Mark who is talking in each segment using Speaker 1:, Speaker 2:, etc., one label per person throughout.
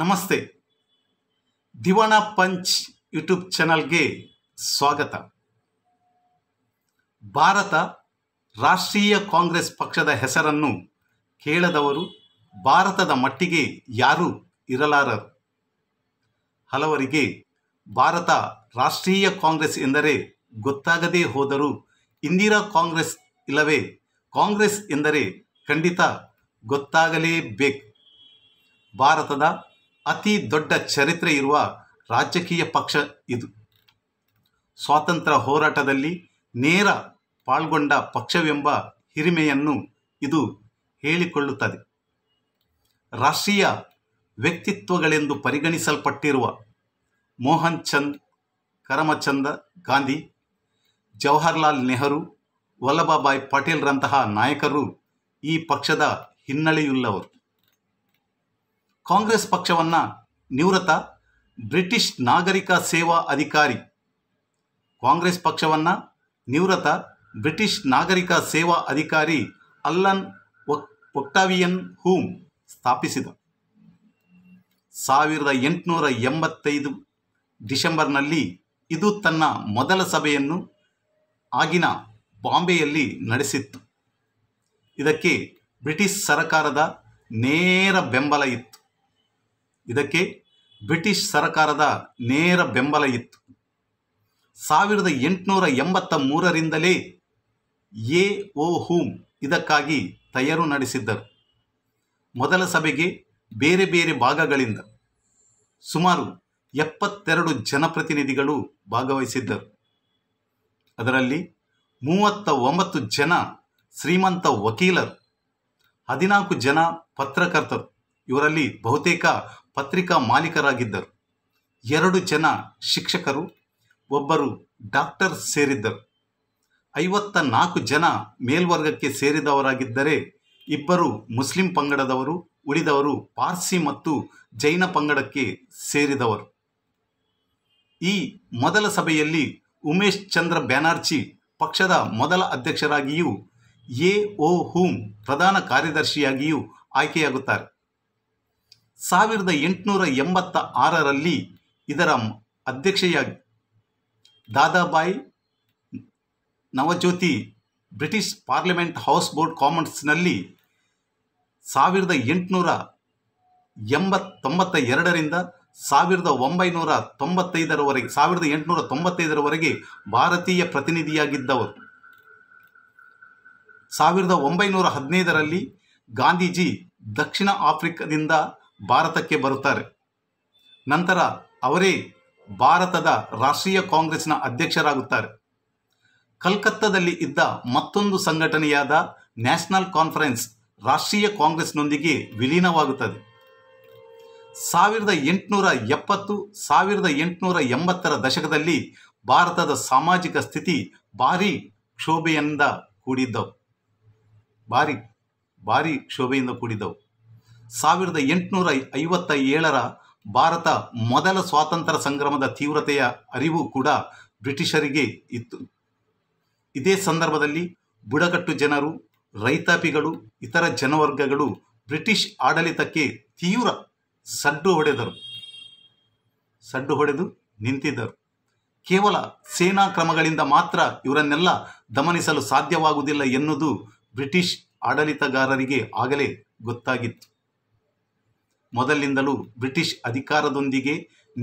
Speaker 1: ನಮಸ್ತೆ ದಿವಣ punch YouTube ಚಾನಲ್ಗೆ ಸ್ವಾಗತ ಭಾರತ ರಾಷ್ಟ್ರೀಯ ಕಾಂಗ್ರೆಸ್ ಪಕ್ಷದ ಹೆಸರನ್ನು ಕೇಳದವರು ಭಾರತದ ಮಟ್ಟಿಗೆ ಯಾರೂ ಇರಲಾರರು ಹಲವರಿಗೆ ಭಾರತ ರಾಷ್ಟ್ರೀಯ ಕಾಂಗ್ರೆಸ್ ಎಂದರೆ ಗೊತ್ತಾಗದೇ ಹೋದರೂ ಇಂದಿರಾ ಕಾಂಗ್ರೆಸ್ ಇಲ್ಲವೇ ಕಾಂಗ್ರೆಸ್ ಎಂದರೆ ಖಂಡಿತ ಗೊತ್ತಾಗಲೇಬೇಕು ಭಾರತದ ಅತಿ ದೊಡ್ಡ ಚರಿತ್ರೆ ಇರುವ ರಾಜಕೀಯ ಪಕ್ಷ ಇದು ಸ್ವಾತಂತ್ರ್ಯ ಹೋರಾಟದಲ್ಲಿ ನೇರ ಪಾಲ್ಗೊಂಡ ಪಕ್ಷವೆಂಬ ಹಿರಿಮೆಯನ್ನು ಇದು ಹೇಳಿಕೊಳ್ಳುತ್ತದೆ ರಾಷ್ಟ್ರೀಯ ವ್ಯಕ್ತಿತ್ವಗಳೆಂದು ಪರಿಗಣಿಸಲ್ಪಟ್ಟಿರುವ ಮೋಹನ್ ಚಂದ್ ಕರಮಚಂದ ಗಾಂಧಿ ಜವಾಹರ್ಲಾಲ್ ನೆಹರು ವಲ್ಲಭಭಾಯ್ ಪಟೇಲ್ರಂತಹ ನಾಯಕರು ಈ ಪಕ್ಷದ ಹಿನ್ನೆಲೆಯುಳ್ಳವರು ಕಾಂಗ್ರೆಸ್ ಪಕ್ಷವನ್ನು ನಿವೃತ್ತ ಬ್ರಿಟಿಷ್ ನಾಗರಿಕ ಸೇವಾ ಅಧಿಕಾರಿ ಕಾಂಗ್ರೆಸ್ ಪಕ್ಷವನ್ನು ನಿವೃತ್ತ ಬ್ರಿಟಿಷ್ ನಾಗರಿಕ ಸೇವಾ ಅಧಿಕಾರಿ ಅಲ್ಲನ್ ಒಕ್ ಒಕ್ಟಾವಿಯನ್ ಹೂಮ್ ಸ್ಥಾಪಿಸಿದ ಸಾವಿರದ ಎಂಟುನೂರ ಎಂಬತ್ತೈದು ಡಿಸೆಂಬರ್ನಲ್ಲಿ ಇದು ತನ್ನ ಮೊದಲ ಸಭೆಯನ್ನು ಆಗಿನ ಬಾಂಬೆಯಲ್ಲಿ ನಡೆಸಿತ್ತು ಇದಕ್ಕೆ ಬ್ರಿಟಿಷ್ ಸರಕಾರದ ನೇರ ಬೆಂಬಲ ಇತ್ತು ಇದಕ್ಕೆ ಬ್ರಿಟಿಷ್ ಸರಕಾರದ ನೇರ ಬೆಂಬಲ ಇತ್ತು ಸಾವಿರದ ಎಂಟುನೂರ ಎಂಬತ್ತ ಮೂರರಿಂದಲೇ ಎ ಓ ಹೂಮ್ ಇದಕ್ಕಾಗಿ ತಯಾರು ನಡೆಸಿದ್ದರು ಮೊದಲ ಸಭೆಗೆ ಬೇರೆ ಬೇರೆ ಭಾಗಗಳಿಂದ ಸುಮಾರು ಎಪ್ಪತ್ತೆರಡು ಜನಪ್ರತಿನಿಧಿಗಳು ಭಾಗವಹಿಸಿದ್ದರು ಅದರಲ್ಲಿ ಮೂವತ್ತ ಒಂಬತ್ತು ಜನ ಶ್ರೀಮಂತ ವಕೀಲರು ಹದಿನಾಲ್ಕು ಜನ ಪತ್ರಕರ್ತರು ಇವರಲ್ಲಿ ಬಹುತೇಕ ಪತ್ರಿಕಾ ಮಾಲೀಕರಾಗಿದ್ದರು ಎರಡು ಜನ ಶಿಕ್ಷಕರು ಒಬ್ಬರು ಡಾಕ್ಟರ್ ಸೇರಿದ್ದರು ಐವತ್ತ ನಾಲ್ಕು ಜನ ಮೇಲ್ವರ್ಗಕ್ಕೆ ಸೇರಿದವರಾಗಿದ್ದರೆ ಇಬ್ಬರು ಮುಸ್ಲಿಂ ಪಂಗಡದವರು ಉಳಿದವರು ಪಾರ್ಸಿ ಮತ್ತು ಜೈನ ಪಂಗಡಕ್ಕೆ ಸೇರಿದವರು ಈ ಮೊದಲ ಸಭೆಯಲ್ಲಿ ಉಮೇಶ್ ಚಂದ್ರ ಬ್ಯಾನರ್ಜಿ ಪಕ್ಷದ ಮೊದಲ ಅಧ್ಯಕ್ಷರಾಗಿಯೂ ಎ ಓ ಹೂಂ ಪ್ರಧಾನ ಕಾರ್ಯದರ್ಶಿಯಾಗಿಯೂ ಆಯ್ಕೆಯಾಗುತ್ತಾರೆ ಸಾವಿರದ ಎಂಟುನೂರ ಎಂಬತ್ತ ಆರರಲ್ಲಿ ಇದರ ಅಧ್ಯಕ್ಷೆಯ ದಾದಾಬಾಯ್ ನವಜ್ಯೋತಿ ಬ್ರಿಟಿಷ್ ಪಾರ್ಲಿಮೆಂಟ್ ಹೌಸ್ ಬೋರ್ಡ್ ಕಾಮನ್ಸ್ನಲ್ಲಿ ಸಾವಿರದ ಎಂಟುನೂರ ಎಂಬತ್ತೊಂಬತ್ತ ಎರಡರಿಂದ ಸಾವಿರದ ಒಂಬೈನೂರ ತೊಂಬತ್ತೈದರವರೆಗೆ ಸಾವಿರದ ಎಂಟುನೂರ ತೊಂಬತ್ತೈದರವರೆಗೆ ಭಾರತೀಯ ಪ್ರತಿನಿಧಿಯಾಗಿದ್ದವರು ಸಾವಿರದ ಒಂಬೈನೂರ ಹದಿನೈದರಲ್ಲಿ ಗಾಂಧೀಜಿ ದಕ್ಷಿಣ ಆಫ್ರಿಕಾದಿಂದ ಭಾರತಕ್ಕೆ ಬರುತ್ತಾರೆ ನಂತರ ಅವರೇ ಭಾರತದ ರಾಷ್ಟ್ರೀಯ ಕಾಂಗ್ರೆಸ್ನ ಅಧ್ಯಕ್ಷರಾಗುತ್ತಾರೆ ಕಲ್ಕತ್ತಾದಲ್ಲಿ ಇದ್ದ ಮತ್ತೊಂದು ಸಂಘಟನೆಯಾದ ನ್ಯಾಷನಲ್ ಕಾನ್ಫರೆನ್ಸ್ ರಾಷ್ಟ್ರೀಯ ಕಾಂಗ್ರೆಸ್ನೊಂದಿಗೆ ವಿಲೀನವಾಗುತ್ತದೆ ಸಾವಿರದ ಎಂಟುನೂರ ಎಪ್ಪತ್ತು ಸಾವಿರದ ಎಂಟುನೂರ ಎಂಬತ್ತರ ದಶಕದಲ್ಲಿ ಭಾರತದ ಸಾಮಾಜಿಕ ಸ್ಥಿತಿ ಭಾರಿ ಕ್ಷೋಭೆಯಿಂದ ಕೂಡಿದ್ದವು ಭಾರಿ ಭಾರಿ ಕ್ಷೋಭೆಯಿಂದ ಕೂಡಿದ್ದವು ಸಾವಿರದ ಎಂಟುನೂರ ಐವತ್ತ ಏಳರ ಭಾರತ ಮೊದಲ ಸ್ವಾತಂತ್ರ್ಯ ಸಂಗ್ರಾಮದ ತೀವ್ರತೆಯ ಅರಿವು ಕೂಡ ಬ್ರಿಟಿಷರಿಗೆ ಇತ್ತು ಇದೇ ಸಂದರ್ಭದಲ್ಲಿ ಬುಡಕಟ್ಟು ಜನರು ರೈತಾಪಿಗಳು ಇತರ ಜನವರ್ಗಗಳು ಬ್ರಿಟಿಷ್ ಆಡಳಿತಕ್ಕೆ ತೀವ್ರ ಸಡ್ಡು ಹೊಡೆದರು ಸಡ್ಡು ಹೊಡೆದು ನಿಂತಿದ್ದರು ಕೇವಲ ಸೇನಾ ಕ್ರಮಗಳಿಂದ ಮಾತ್ರ ಇವರನ್ನೆಲ್ಲ ದಮನಿಸಲು ಸಾಧ್ಯವಾಗುವುದಿಲ್ಲ ಎನ್ನುವುದು ಬ್ರಿಟಿಷ್ ಆಡಳಿತಗಾರರಿಗೆ ಆಗಲೇ ಗೊತ್ತಾಗಿತ್ತು ಮೊದಲಿಂದಲೂ ಬ್ರಿಟಿಷ್ ಅಧಿಕಾರದೊಂದಿಗೆ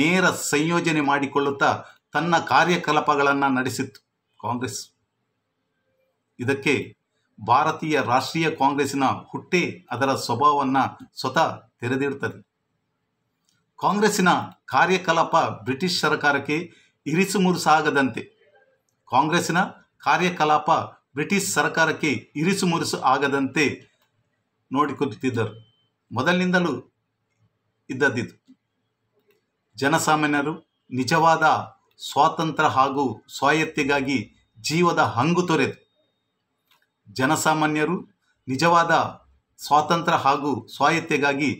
Speaker 1: ನೇರ ಸಂಯೋಜನೆ ಮಾಡಿಕೊಳ್ಳುತ್ತಾ ತನ್ನ ಕಾರ್ಯಕಲಾಪಗಳನ್ನು ನಡೆಸಿತ್ತು ಕಾಂಗ್ರೆಸ್ ಇದಕ್ಕೆ ಭಾರತೀಯ ರಾಷ್ಟ್ರೀಯ ಕಾಂಗ್ರೆಸ್ಸಿನ ಹುಟ್ಟೆ ಅದರ ಸ್ವಭಾವವನ್ನು ಸ್ವತಃ ತೆರೆದಿಡುತ್ತದೆ ಕಾಂಗ್ರೆಸ್ಸಿನ ಕಾರ್ಯಕಲಾಪ ಬ್ರಿಟಿಷ್ ಸರ್ಕಾರಕ್ಕೆ ಇರಿಸುಮುರುಸಾಗದಂತೆ ಆಗದಂತೆ ಕಾಂಗ್ರೆಸ್ಸಿನ ಕಾರ್ಯಕಲಾಪ ಬ್ರಿಟಿಷ್ ಸರ್ಕಾರಕ್ಕೆ ಇರಿಸುಮುರುಸು ಆಗದಂತೆ ನೋಡಿಕೊಳ್ಳುತ್ತಿದ್ದರು ಮೊದಲಿನಿಂದಲೂ ಇದ್ದದ್ದಿದು ಜನಸಾಮಾನ್ಯರು ನಿಜವಾದ ಸ್ವಾತಂತ್ರ್ಯ ಹಾಗೂ ಸ್ವಾಯತ್ತೆಗಾಗಿ ಜೀವದ ಹಂಗು ತೊರೆದು ಜನಸಾಮಾನ್ಯರು ನಿಜವಾದ ಸ್ವಾತಂತ್ರ್ಯ ಹಾಗೂ ಸ್ವಾಯತ್ತೆಗಾಗಿ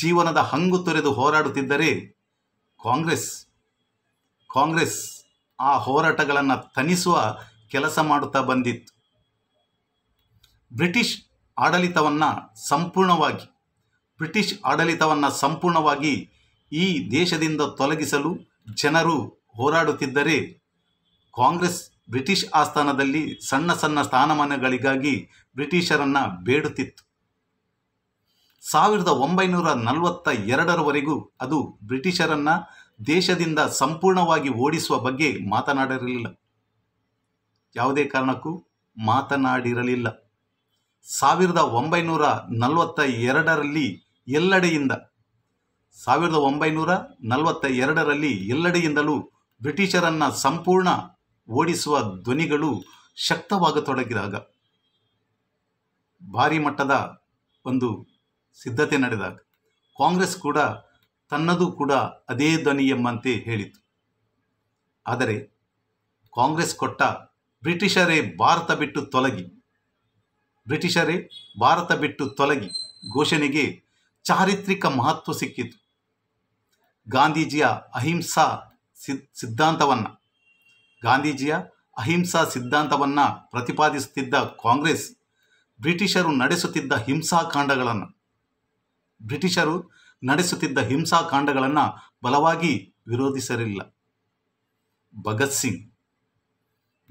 Speaker 1: ಜೀವನದ ಹಂಗು ತೊರೆದು ಹೋರಾಡುತ್ತಿದ್ದರೆ ಕಾಂಗ್ರೆಸ್ ಕಾಂಗ್ರೆಸ್ ಆ ಹೋರಾಟಗಳನ್ನು ತನಿಸುವ ಕೆಲಸ ಮಾಡುತ್ತಾ ಬಂದಿತ್ತು ಬ್ರಿಟಿಷ್ ಆಡಳಿತವನ್ನು ಸಂಪೂರ್ಣವಾಗಿ ಬ್ರಿಟಿಷ್ ಆಡಳಿತವನ್ನು ಸಂಪೂರ್ಣವಾಗಿ ಈ ದೇಶದಿಂದ ತೊಲಗಿಸಲು ಜನರು ಹೋರಾಡುತ್ತಿದ್ದರೆ ಕಾಂಗ್ರೆಸ್ ಬ್ರಿಟಿಷ್ ಆಸ್ಥಾನದಲ್ಲಿ ಸಣ್ಣ ಸಣ್ಣ ಸ್ಥಾನಮಾನಗಳಿಗಾಗಿ ಬ್ರಿಟಿಷರನ್ನು ಬೇಡುತ್ತಿತ್ತು ಸಾವಿರದ ಒಂಬೈನೂರ ನಲವತ್ತ ಎರಡರವರೆಗೂ ಅದು ಬ್ರಿಟಿಷರನ್ನು ದೇಶದಿಂದ ಸಂಪೂರ್ಣವಾಗಿ ಓಡಿಸುವ ಬಗ್ಗೆ ಮಾತನಾಡಿರಲಿಲ್ಲ ಯಾವುದೇ ಕಾರಣಕ್ಕೂ ಮಾತನಾಡಿರಲಿಲ್ಲ ಸಾವಿರದ ಒಂಬೈನೂರ ನಲವತ್ತ ಎರಡರಲ್ಲಿ ಎಲ್ಲೆಡೆಯಿಂದ ಸಾವಿರದ ಒಂಬೈನೂರ ನಲವತ್ತ ಎರಡರಲ್ಲಿ ಎಲ್ಲೆಡೆಯಿಂದಲೂ ಬ್ರಿಟಿಷರನ್ನು ಸಂಪೂರ್ಣ ಓಡಿಸುವ ಧ್ವನಿಗಳು ಶಕ್ತವಾಗತೊಡಗಿದಾಗ ಭಾರಿ ಮಟ್ಟದ ಒಂದು ಸಿದ್ಧತೆ ನಡೆದಾಗ ಕಾಂಗ್ರೆಸ್ ಕೂಡ ತನ್ನದು ಕೂಡ ಅದೇ ಧ್ವನಿ ಎಂಬಂತೆ ಹೇಳಿತು ಆದರೆ ಕಾಂಗ್ರೆಸ್ ಕೊಟ್ಟ ಬ್ರಿಟಿಷರೇ ಭಾರತ ಬಿಟ್ಟು ತೊಲಗಿ ಬ್ರಿಟಿಷರೇ ಭಾರತ ಬಿಟ್ಟು ತೊಲಗಿ ಘೋಷಣೆಗೆ ಚಾರಿತ್ರಿಕ ಮಹತ್ವ ಸಿಕ್ಕಿತು ಗಾಂಧೀಜಿಯ ಅಹಿಂಸಾ ಸಿದ್ಧಾಂತವನ್ನು ಗಾಂಧೀಜಿಯ ಅಹಿಂಸಾ ಸಿದ್ಧಾಂತವನ್ನು ಪ್ರತಿಪಾದಿಸುತ್ತಿದ್ದ ಕಾಂಗ್ರೆಸ್ ಬ್ರಿಟಿಷರು ನಡೆಸುತ್ತಿದ್ದ ಹಿಂಸಾಕಾಂಡಗಳನ್ನು ಬ್ರಿಟಿಷರು ನಡೆಸುತ್ತಿದ್ದ ಹಿಂಸಾಕಾಂಡಗಳನ್ನು ಬಲವಾಗಿ ವಿರೋಧಿಸಲಿಲ್ಲ ಭಗತ್ ಸಿಂಗ್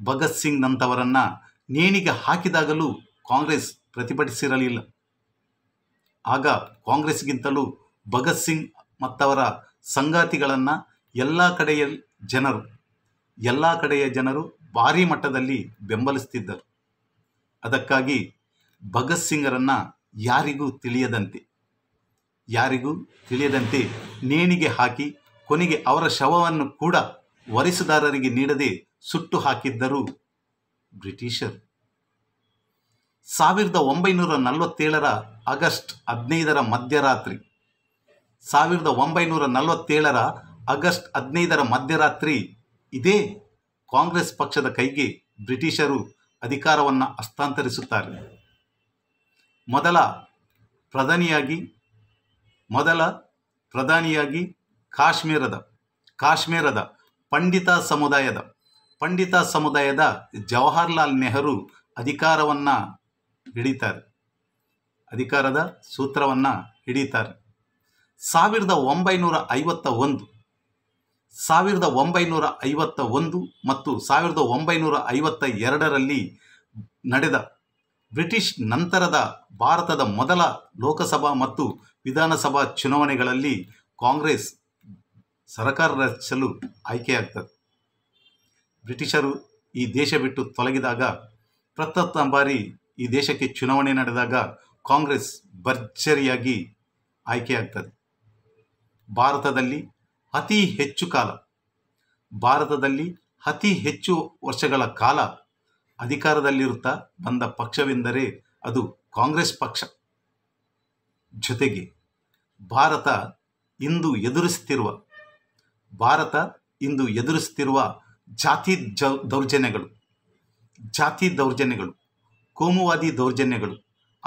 Speaker 1: ಭಗತ್ ಸಿಂಗ್ ನಂತವರನ್ನು ನೇಣಿಗೆ ಹಾಕಿದಾಗಲೂ ಕಾಂಗ್ರೆಸ್ ಪ್ರತಿಭಟಿಸಿರಲಿಲ್ಲ ಆಗ ಕಾಂಗ್ರೆಸ್ಗಿಂತಲೂ ಭಗತ್ ಸಿಂಗ್ ಮತ್ತವರ ಸಂಗಾತಿಗಳನ್ನು ಎಲ್ಲ ಕಡೆಯ ಜನರು ಎಲ್ಲ ಕಡೆಯ ಜನರು ಭಾರೀ ಮಟ್ಟದಲ್ಲಿ ಬೆಂಬಲಿಸ್ತಿದ್ದರು ಅದಕ್ಕಾಗಿ ಭಗತ್ ಸಿಂಗರನ್ನು ಯಾರಿಗೂ ತಿಳಿಯದಂತೆ ಯಾರಿಗೂ ತಿಳಿಯದಂತೆ ನೇಣಿಗೆ ಹಾಕಿ ಕೊನೆಗೆ ಅವರ ಶವವನ್ನು ಕೂಡ ವರಿಸುದಾರರಿಗೆ ನೀಡದೆ ಸುಟ್ಟು ಹಾಕಿದ್ದರು ಬ್ರಿಟಿಷರು ಸಾವಿರದ ಒಂಬೈನೂರ ನಲವತ್ತೇಳರ ಆಗಸ್ಟ್ ಹದಿನೈದರ ಮಧ್ಯರಾತ್ರಿ ಸಾವಿರದ ಒಂಬೈನೂರ ನಲವತ್ತೇಳರ ಆಗಸ್ಟ್ ಹದಿನೈದರ ಮಧ್ಯರಾತ್ರಿ ಇದೇ ಕಾಂಗ್ರೆಸ್ ಪಕ್ಷದ ಕೈಗೆ ಬ್ರಿಟಿಷರು ಅಧಿಕಾರವನ್ನು ಹಸ್ತಾಂತರಿಸುತ್ತಾರೆ ಮೊದಲ ಪ್ರಧಾನಿಯಾಗಿ ಮೊದಲ ಪ್ರಧಾನಿಯಾಗಿ ಕಾಶ್ಮೀರದ ಕಾಶ್ಮೀರದ ಪಂಡಿತ ಸಮುದಾಯದ ಪಂಡಿತ ಸಮುದಾಯದ ಜವಾಹರ್ಲಾಲ್ ನೆಹರು ಅಧಿಕಾರವನ್ನು ಹಿಡಿತಾರೆ ಅಧಿಕಾರದ ಸೂತ್ರವನ್ನು ಹಿಡಿತಾರೆ ಸಾವಿರದ ಒಂಬೈನೂರ ಐವತ್ತ ಒಂದು ಸಾವಿರದ ಒಂಬೈನೂರ ಐವತ್ತ ಒಂದು ಮತ್ತು ಸಾವಿರದ ಒಂಬೈನೂರ ಐವತ್ತ ಎರಡರಲ್ಲಿ ನಡೆದ ಬ್ರಿಟಿಷ್ ನಂತರದ ಭಾರತದ ಮೊದಲ ಲೋಕಸಭಾ ಮತ್ತು ವಿಧಾನಸಭಾ ಚುನಾವಣೆಗಳಲ್ಲಿ ಕಾಂಗ್ರೆಸ್ ಸರ್ಕಾರ ರಚಿಸಲು ಆಯ್ಕೆಯಾಗ್ತದೆ ಬ್ರಿಟಿಷರು ಈ ದೇಶ ಬಿಟ್ಟು ತೊಲಗಿದಾಗ ಪ್ರಥಮ ಬಾರಿ ಈ ದೇಶಕ್ಕೆ ಚುನಾವಣೆ ನಡೆದಾಗ ಕಾಂಗ್ರೆಸ್ ಭರ್ಜರಿಯಾಗಿ ಆಯ್ಕೆಯಾಗ್ತದೆ ಭಾರತದಲ್ಲಿ ಅತಿ ಹೆಚ್ಚು ಕಾಲ ಭಾರತದಲ್ಲಿ ಅತಿ ಹೆಚ್ಚು ವರ್ಷಗಳ ಕಾಲ ಅಧಿಕಾರದಲ್ಲಿರುತ್ತಾ ಬಂದ ಪಕ್ಷವೆಂದರೆ ಅದು ಕಾಂಗ್ರೆಸ್ ಪಕ್ಷ ಜೊತೆಗೆ ಭಾರತ ಇಂದು ಎದುರಿಸುತ್ತಿರುವ ಭಾರತ ಇಂದು ಎದುರಿಸುತ್ತಿರುವ ಜಾತಿ ಜ ದೌರ್ಜನ್ಯಗಳು ಜಾತಿ ದೌರ್ಜನ್ಯಗಳು ಕೋಮುವಾದಿ ದೌರ್ಜನ್ಯಗಳು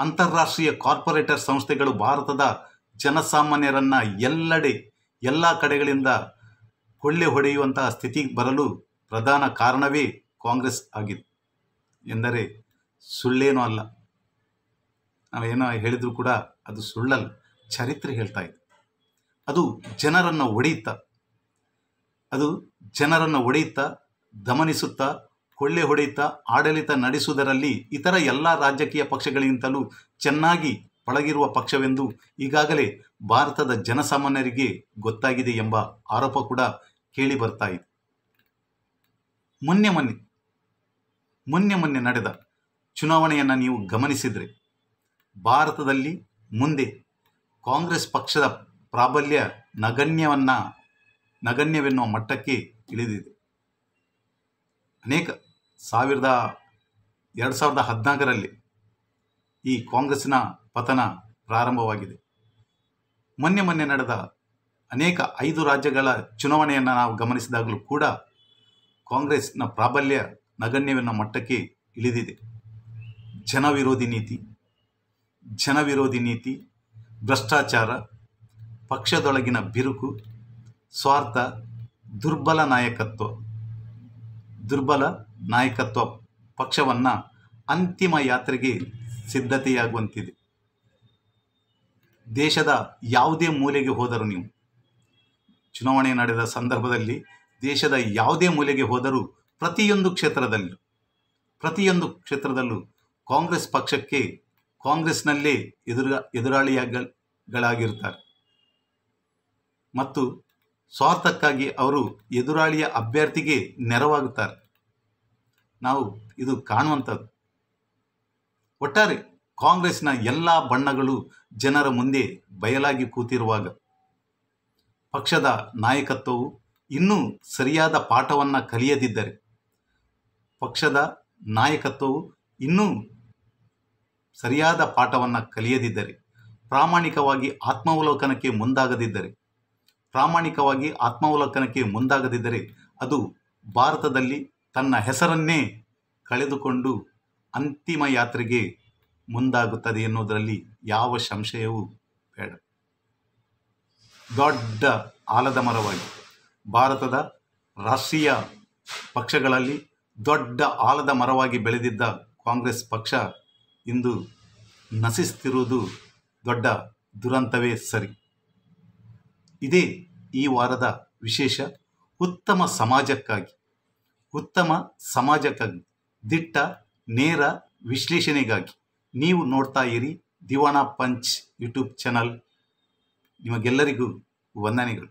Speaker 1: ಅಂತಾರಾಷ್ಟ್ರೀಯ ಕಾರ್ಪೊರೇಟರ್ ಸಂಸ್ಥೆಗಳು ಭಾರತದ ಜನಸಾಮಾನ್ಯರನ್ನ ಎಲ್ಲೆಡೆ ಎಲ್ಲ ಕಡೆಗಳಿಂದ ಕೊಳ್ಳೆ ಹೊಡೆಯುವಂತಹ ಸ್ಥಿತಿಗೆ ಬರಲು ಪ್ರಧಾನ ಕಾರಣವೇ ಕಾಂಗ್ರೆಸ್ ಆಗಿದೆ ಎಂದರೆ ಸುಳ್ಳೇನೂ ಅಲ್ಲ ನಾವೇನೋ ಹೇಳಿದ್ರು ಕೂಡ ಅದು ಸುಳ್ಳಲ್ಲ ಚರಿತ್ರೆ ಹೇಳ್ತಾ ಇದೆ ಅದು ಜನರನ್ನು ಒಡೆಯುತ್ತಾ ಅದು ಜನರನ್ನು ಒಡೆಯುತ್ತಾ ದಮನಿಸುತ್ತಾ ಕೊಳ್ಳೆ ಹೊಡೆಯುತ್ತ ಆಡಳಿತ ನಡೆಸುವುದರಲ್ಲಿ ಇತರ ಎಲ್ಲ ರಾಜಕೀಯ ಪಕ್ಷಗಳಿಗಿಂತಲೂ ಚೆನ್ನಾಗಿ ಪಳಗಿರುವ ಪಕ್ಷವೆಂದು ಈಗಾಗಲೇ ಭಾರತದ ಜನಸಾಮಾನ್ಯರಿಗೆ ಗೊತ್ತಾಗಿದೆ ಎಂಬ ಆರೋಪ ಕೂಡ ಕೇಳಿ ಬರ್ತಾ ಇದೆ ಮೊನ್ನೆ ಮೊನ್ನೆ ಮೊನ್ನೆ ಮೊನ್ನೆ ನಡೆದ ಚುನಾವಣೆಯನ್ನು ನೀವು ಗಮನಿಸಿದರೆ ಭಾರತದಲ್ಲಿ ಮುಂದೆ ಕಾಂಗ್ರೆಸ್ ಪಕ್ಷದ ಪ್ರಾಬಲ್ಯ ನಗಣ್ಯವನ್ನು ನಗಣ್ಯವೆನ್ನುವ ಮಟ್ಟಕ್ಕೆ ಇಳಿದಿದೆ ಅನೇಕ ಸಾವಿರದ ಎರಡು ಸಾವಿರದ ಹದಿನಾಲ್ಕರಲ್ಲಿ ಈ ಕಾಂಗ್ರೆಸ್ಸಿನ ಪತನ ಪ್ರಾರಂಭವಾಗಿದೆ ಮೊನ್ನೆ ಮೊನ್ನೆ ನಡೆದ ಅನೇಕ ಐದು ರಾಜ್ಯಗಳ ಚುನಾವಣೆಯನ್ನು ನಾವು ಗಮನಿಸಿದಾಗಲೂ ಕೂಡ ಕಾಂಗ್ರೆಸ್ನ ಪ್ರಾಬಲ್ಯ ನಗಣ್ಯವೆನ ಮಟ್ಟಕ್ಕೆ ಇಳಿದಿದೆ ಜನವಿರೋಧಿ ನೀತಿ ಜನವಿರೋಧಿ ನೀತಿ ಭ್ರಷ್ಟಾಚಾರ ಪಕ್ಷದೊಳಗಿನ ಬಿರುಕು ಸ್ವಾರ್ಥ ದುರ್ಬಲ ನಾಯಕತ್ವ ದುರ್ಬಲ ನಾಯಕತ್ವ ಪಕ್ಷವನ್ನು ಅಂತಿಮ ಯಾತ್ರೆಗೆ ಸಿದ್ಧತೆಯಾಗುವಂತಿದೆ ದೇಶದ ಯಾವುದೇ ಮೂಲೆಗೆ ಹೋದರೂ ನೀವು ಚುನಾವಣೆ ನಡೆದ ಸಂದರ್ಭದಲ್ಲಿ ದೇಶದ ಯಾವುದೇ ಮೂಲೆಗೆ ಹೋದರೂ ಪ್ರತಿಯೊಂದು ಕ್ಷೇತ್ರದಲ್ಲೂ ಪ್ರತಿಯೊಂದು ಕ್ಷೇತ್ರದಲ್ಲೂ ಕಾಂಗ್ರೆಸ್ ಪಕ್ಷಕ್ಕೆ ಕಾಂಗ್ರೆಸ್ನಲ್ಲೇ ಎದುರ ಎದುರಾಳಿಯಾಗಗಳಾಗಿರ್ತಾರೆ ಮತ್ತು ಸ್ವಾರ್ಥಕ್ಕಾಗಿ ಅವರು ಎದುರಾಳಿಯ ಅಭ್ಯರ್ಥಿಗೆ ನೆರವಾಗುತ್ತಾರೆ ನಾವು ಇದು ಕಾಣುವಂಥದ್ದು ಒಟ್ಟಾರೆ ಕಾಂಗ್ರೆಸ್ನ ಎಲ್ಲ ಬಣ್ಣಗಳು ಜನರ ಮುಂದೆ ಬಯಲಾಗಿ ಕೂತಿರುವಾಗ ಪಕ್ಷದ ನಾಯಕತ್ವವು ಇನ್ನೂ ಸರಿಯಾದ ಪಾಠವನ್ನು ಕಲಿಯದಿದ್ದರೆ ಪಕ್ಷದ ನಾಯಕತ್ವವು ಇನ್ನೂ ಸರಿಯಾದ ಪಾಠವನ್ನು ಕಲಿಯದಿದ್ದರೆ ಪ್ರಾಮಾಣಿಕವಾಗಿ ಆತ್ಮಾವಲೋಕನಕ್ಕೆ ಮುಂದಾಗದಿದ್ದರೆ ಪ್ರಾಮಾಣಿಕವಾಗಿ ಆತ್ಮಾವಲೋಕನಕ್ಕೆ ಮುಂದಾಗದಿದ್ದರೆ ಅದು ಭಾರತದಲ್ಲಿ ತನ್ನ ಹೆಸರನ್ನೇ ಕಳೆದುಕೊಂಡು ಅಂತಿಮ ಯಾತ್ರೆಗೆ ಮುಂದಾಗುತ್ತದೆ ಎನ್ನುವುದರಲ್ಲಿ ಯಾವ ಸಂಶಯವೂ ಬೇಡ ದೊಡ್ಡ ಆಲದ ಮರವಾಗಿ ಭಾರತದ ರಾಷ್ಟ್ರೀಯ ಪಕ್ಷಗಳಲ್ಲಿ ದೊಡ್ಡ ಆಲದ ಮರವಾಗಿ ಬೆಳೆದಿದ್ದ ಕಾಂಗ್ರೆಸ್ ಪಕ್ಷ ಇಂದು ನಶಿಸ್ತಿರುವುದು ದೊಡ್ಡ ದುರಂತವೇ ಸರಿ ಇದೇ ಈ ವಾರದ ವಿಶೇಷ ಉತ್ತಮ ಸಮಾಜಕ್ಕಾಗಿ ಉತ್ತಮ ಸಮಾಜಕ್ಕಾಗಿ ದಿಟ್ಟ ನೇರ ವಿಶ್ಲೇಷಣೆಗಾಗಿ ನೀವು ನೋಡ್ತಾ ಇರಿ ದಿವಾಣ ಪಂಚ್ ಯೂಟ್ಯೂಬ್ ಚಾನಲ್ ನಿಮಗೆಲ್ಲರಿಗೂ ವಂದನೆಗಳು